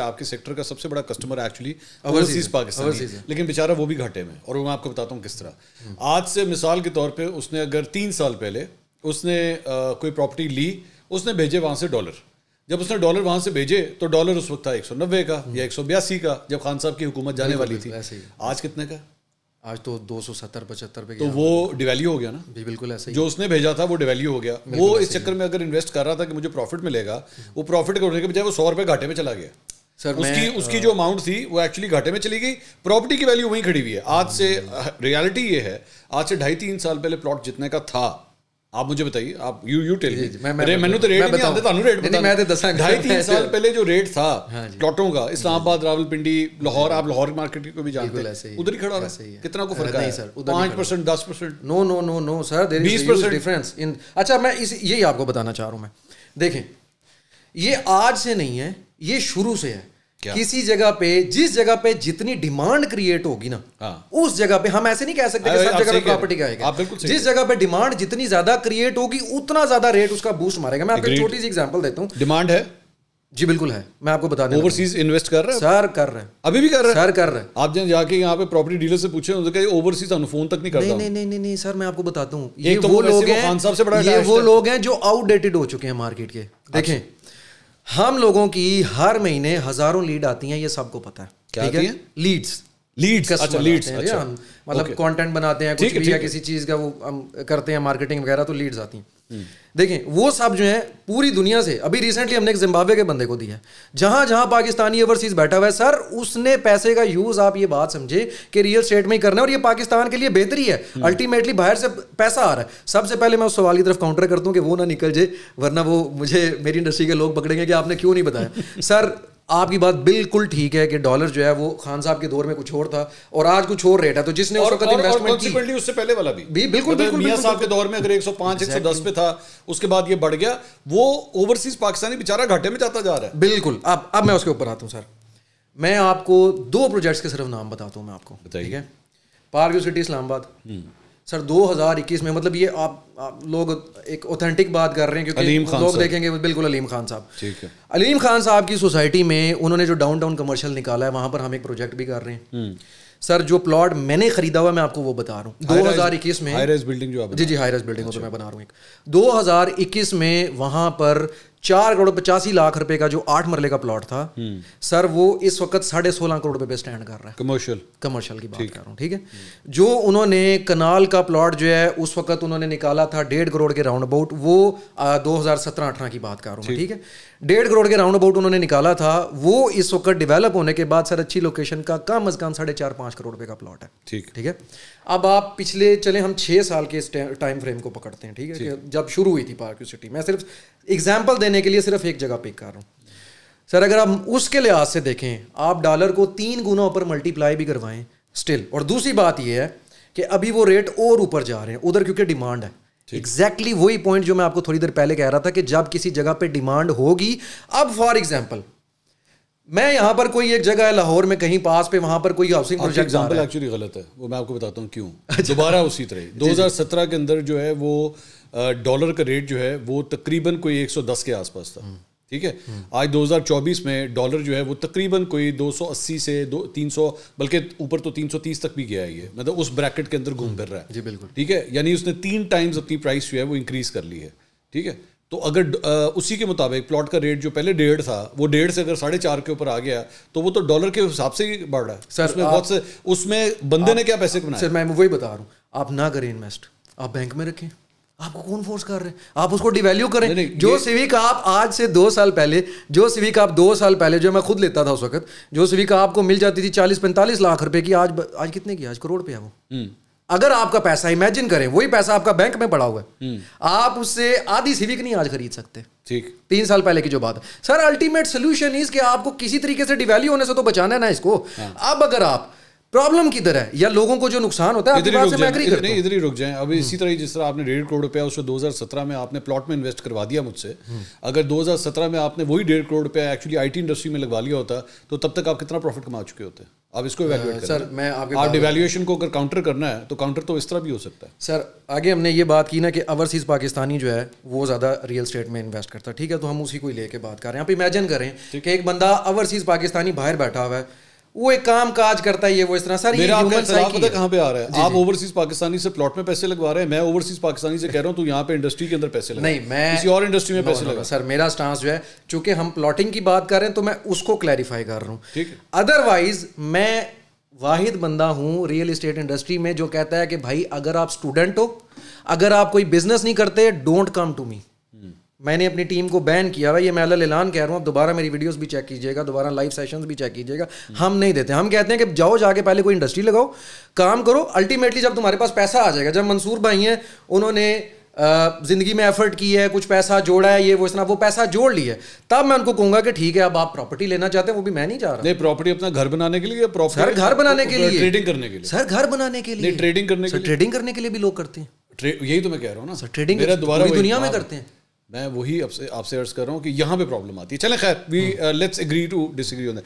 आपके सेक्टर का सबसे बड़ा कस्टमर एक्चुअली ओवरसीज पाकिस्तान लेकिन बेचारा वो भी घाटे में और मैं आपको बताता हूँ किस तरह हम्म। आज से मिसाल के तौर पर उसने अगर तीन साल पहले उसने आ, कोई प्रॉपर्टी ली उसने भेजे वहाँ से डॉलर जब उसने डॉलर वहाँ से भेजे तो डॉलर उस वक्त था एक का हम्म। या एक का जब खान साहब की हुकूमत जाने वाली थी आज कितने का आज तो दो सौ सत्तर पचहत्तर तो वो डिवेल्यू हो गया ना भी बिल्कुल ऐसे ही जो उसने भेजा था वो डिवेल्यू हो गया वो इस चक्कर में अगर इन्वेस्ट कर रहा था कि मुझे प्रॉफिट मिलेगा वो प्रॉफिट हम्म। करने के बजाय वो सौ रुपये घाटे में चला गया सर उसकी उसकी जो अमाउंट थी वो एक्चुअली घाटे में चली गई प्रॉपर्टी की वैल्यू वहीं खड़ी हुई है आज से रियलिटी ये है आज से ढाई तीन साल पहले प्लॉट जितने का था आप मुझे बताइए आप यू यू टेल मैं तो रेट नहीं आता रेट मैं ਰੇਟ ਬਤਾ ਮੈਂ ਤੇ ਦੱਸਾਂ ਢਾਈ ਤਿੰਨ प्लॉटों का इस्लामाबाद रावलपिंडी लाहौर आप लाहौर मार्केट को भी जानते हैं उधर ही खड़ा रहा है कितना को फर्क है सर परसेंट दस percent no no no no sir बीस परसेंट डिफरेंस इन अच्छा मैं इस यही आपको बताना चाह रहा हूं मैं देखें ये आज से नहीं है ये शुरू से है क्या? किसी जगह पे जिस जगह पे जितनी डिमांड क्रिएट होगी ना हाँ। उस जगह पे हम ऐसे नहीं कह सकते कि सब जगह पे प्रॉपर्टी का आएगा जिस जगह पे डिमांड जितनी ज्यादा क्रिएट होगी उतना ज्यादा रेट उसका बूस्ट मारेगा मैं आपको एक छोटी सी एग्जांपल देता हूँ डिमांड है जी बिल्कुल है मैं आपको बता ओवरसीज इन्वेस्ट कर रहे हैं सर कर रहे हैं अभी भी कर रहे हैं सर कर रहे हैं आप जब जाके यहाँ पे प्रॉपर्टी डीलर से पूछे उनसे कहे ओवरसीज सानू फोन तक नहीं करता नहीं नहीं नहीं नहीं, नहीं सर मैं आपको बताता हूँ ये तो वो लोग हैं ये वो लोग हैं जो आउटडेटेड हो चुके हैं मार्केट के अच्छा। देखें हम लोगों की हर महीने हजारों लीड आती हैं ये सबको पता है क्या ठीक है लीड्स लीड्स अच्छा लीड्स अच्छा मतलब कंटेंट बनाते हैं कुछ भी या किसी चीज का वो हम करते हैं मार्केटिंग वगैरह तो लीड्स आती हैं देखें वो सब जो है पूरी दुनिया से अभी रिसेंटली हमने एक जिम्बाब्वे के बंदे को दिया जहां जहां पाकिस्तानी ओवरसीज बैठा हुआ है सर उसने पैसे का यूज आप ये बात समझे कि रियल स्टेट में ही करना है और ये पाकिस्तान के लिए बेहतरी है अल्टीमेटली हम्म। बाहर से पैसा आ रहा है सबसे पहले मैं उस सवाल की तरफ काउंटर करता हूँ कि वो ना निकल जाए वरना वो मुझे मेरी इंडस्ट्री के लोग पकड़ेंगे कि आपने क्यों नहीं बताया सर आपकी बात बिल्कुल ठीक है कि डॉलर जो है वो खान साहब के दौर में कुछ और था और आज कुछ और रेट है तो जिसने और, उस वक्त इन्वेस्टमेंट की उससे पहले वाला भी, भी बिल्कुल मतलब बिल्कुल मियां साहब के दौर में अगर 105 exactly. 110 पे था उसके बाद ये बढ़ गया वो ओवरसीज पाकिस्तानी बेचारा घाटे में जाता जा रहा है बिल्कुल अब अब मैं उसके ऊपर आता हूँ सर मैं आपको दो प्रोजेक्ट्स के सिर्फ नाम बताता हूँ मैं आपको ठीक है park city Islamabad hmm. Sir 2021 में मतलब ये आप, आप लोग एक ऑथेंटिक बात कर रहे हैं क्योंकि लोग देखेंगे बिल्कुल अलीम खान साहब ठीक है अलीम खान साहब की सोसाइटी में उन्होंने जो डाउन टाउन कमर्शियल निकाला है वहां पर हम एक प्रोजेक्ट भी कर रहे हैं हम्म। सर जो प्लॉट मैंने खरीदा हुआ मैं आपको वो बता रहा हूँ दो हजार इक्कीस में हाई बिल्डिंग जो आप जी जी हाई बिल्डिंग तो अच्छा। मैं बना रहा हूँ एक दो हजार इक्कीस में वहां पर चार करोड़ पचासी लाख रुपए का जो आठ मरले का प्लॉट था हम्म। सर वो इस वक्त साढ़े सोलह करोड़ रुपए पे स्टैंड कर रहा है कमर्शियल कमर्शियल की बात कर रहा हूँ ठीक है जो उन्होंने कनाल का प्लॉट जो है उस वक्त उन्होंने निकाला था डेढ़ करोड़ के राउंड अबाउट वो दो हजार सत्रह अठारह की बात कर रहा हूँ ठीक है डेढ़ करोड़ के राउंड अबाउट उन्होंने निकाला था वो इस वक्त डेवलप होने के बाद सर अच्छी लोकेशन का कम अज कम साढ़े चार पाँच करोड़ रुपए का प्लॉट है ठीक ठीक है अब आप पिछले चले हम छः साल के टाइम फ्रेम को पकड़ते हैं ठीक है जब शुरू हुई थी पार्क सिटी मैं सिर्फ एग्जाम्पल देने लेने के लिए सिर्फ एक जगह पिक कर रहा हूँ सर अगर आप उसके लिहाज से देखें आप डॉलर को तीन गुना ऊपर मल्टीप्लाई भी करवाएं स्टिल और दूसरी बात यह है कि अभी वो रेट और ऊपर जा रहे हैं उधर क्योंकि डिमांड है एग्जैक्टली exactly वही पॉइंट जो मैं आपको थोड़ी देर पहले कह रहा था कि जब किसी जगह पे डिमांड होगी अब फॉर एग्जाम्पल मैं यहाँ पर कोई एक जगह है लाहौर में कहीं पास पे वहाँ पर कोई हाउसिंग प्रोजेक्ट एक्चुअली गलत है वो मैं आपको बताता हूँ क्यों अच्छा। दोबारा उसी तरह 2017 के अंदर जो है वो डॉलर का रेट जो है वो तकरीबन कोई 110 के आसपास था हम्म। ठीक है हम्म। आज 2024 में डॉलर जो है वो तकरीबन कोई 280 से दो तीन बल्कि ऊपर तो 330 तक भी गया है ये मतलब उस ब्रैकेट के अंदर घूम हम्म। फिर रहा है जी बिल्कुल ठीक है यानी उसने तीन टाइम्स अपनी प्राइस जो है वो इंक्रीज कर ली है ठीक है तो अगर उसी के मुताबिक प्लॉट का रेट जो पहले डेढ़ था वो डेढ़ से अगर साढ़े चार के ऊपर आ गया तो वो तो डॉलर के हिसाब से ही बढ़ रहा है सर उसमें बहुत से उसमें बंदे ने क्या पैसे कमाए सर मैं वही बता रहा हूँ आप ना करें इन्वेस्ट आप बैंक में रखें आपको कौन फोर्स कर रहे हैं आप उसको डिवेल्यू करें नहीं, नहीं, जो सिविक आप आज से दो साल पहले जो सिविक आप दो साल पहले जो मैं खुद लेता था उस वक्त जो सिविक आपको मिल जाती थी चालीस पैंतालीस लाख रुपए की आज आज कितने की आज करोड़ पे है वो हम्म। अगर आपका पैसा इमेजिन करें वही पैसा आपका बैंक में पड़ा हुआ है हम्म। आप उससे आधी सिविक नहीं आज खरीद सकते ठीक तीन साल पहले की जो बात सर अल्टीमेट सोल्यूशन इज कि आपको किसी तरीके से डिवेल्यू होने से तो बचाना है ना इसको हाँ। अब अगर आप प्रॉब्लम किधर है या लोगों को जो नुकसान होता है इधर ही रुक जाए नहीं इधर ही रुक जाए अभी इसी तरह जिस तरह आपने डेढ़ करोड़ रुपया उसको 2017 में आपने प्लॉट में इन्वेस्ट करवा दिया मुझसे हम्म। अगर 2017 में आपने वही डेढ़ करोड़ रुपया एक्चुअली आईटी इंडस्ट्री में लगवा लिया होता तो तब तक आप कितना प्रॉफिट कमा चुके होते हैं आप इसको इवेल्युएट uh, सर मैं आपके आप डिवेल्यूएशन को अगर काउंटर करना है तो काउंटर तो इस तरह भी हो सकता है सर आगे हमने ये बात की ना कि अवरसीज पाकिस्तानी जो है वो ज़्यादा रियल स्टेट में इन्वेस्ट करता है ठीक है तो हम उसी को ही लेके बात कर रहे हैं आप इमेजिन करें कि एक बंदा अवरसीज पाकिस्तानी बाहर बैठा हुआ है वो एक काम काज करता है ये वो इस तरह सर मेरा आपका पता कहाँ पे आ रहा है आप ओवरसीज पाकिस्तानी से प्लॉट में पैसे लगवा रहे हैं मैं ओवरसीज पाकिस्तानी से कह रहा हूँ तो यहाँ पे इंडस्ट्री के अंदर पैसे लगा नहीं मैं किसी और इंडस्ट्री में पैसे लगा सर मेरा स्टांस जो है चूंकि हम प्लॉटिंग की बात कर रहे हैं तो मैं उसको क्लैरिफाई कर रहा हूँ ठीक अदरवाइज मैं वाहिद बंदा हूँ रियल इस्टेट इंडस्ट्री में जो कहता है कि भाई अगर आप स्टूडेंट हो अगर आप कोई बिजनेस नहीं करते डोंट कम टू मी मैंने अपनी टीम को बैन किया हुआ ये मैं अल ऐलान कह रहा हूँ आप दोबारा मेरी वीडियोस भी चेक कीजिएगा दोबारा लाइव सेशंस भी चेक कीजिएगा हम नहीं देते हम कहते हैं कि जाओ जाके पहले कोई इंडस्ट्री लगाओ काम करो अल्टीमेटली जब तुम्हारे पास पैसा आ जाएगा जब मंसूर भाई हैं उन्होंने ज़िंदगी में एफर्ट की है कुछ पैसा जोड़ा है ये वो इतना वो पैसा जोड़ लिया है तब मैं उनको कहूंगा कि ठीक है अब आप प्रॉपर्टी लेना चाहते हैं वो भी मैं नहीं चाह रहा नहीं प्रॉपर्टी अपना घर बनाने के लिए सर घर बनाने के लिए ट्रेडिंग करने के लिए सर घर बनाने के लिए ट्रेडिंग करने के लिए ट्रेडिंग करने के लिए भी लोग करते हैं यही तो मैं कह रहा हूँ ना सर ट्रेडिंग तो दुनिया में करते हैं मैं वही आपसे आपसे अर्ज कर रहा हूँ कि यहाँ पे प्रॉब्लम आती है चलें खैर we let's agree to disagree on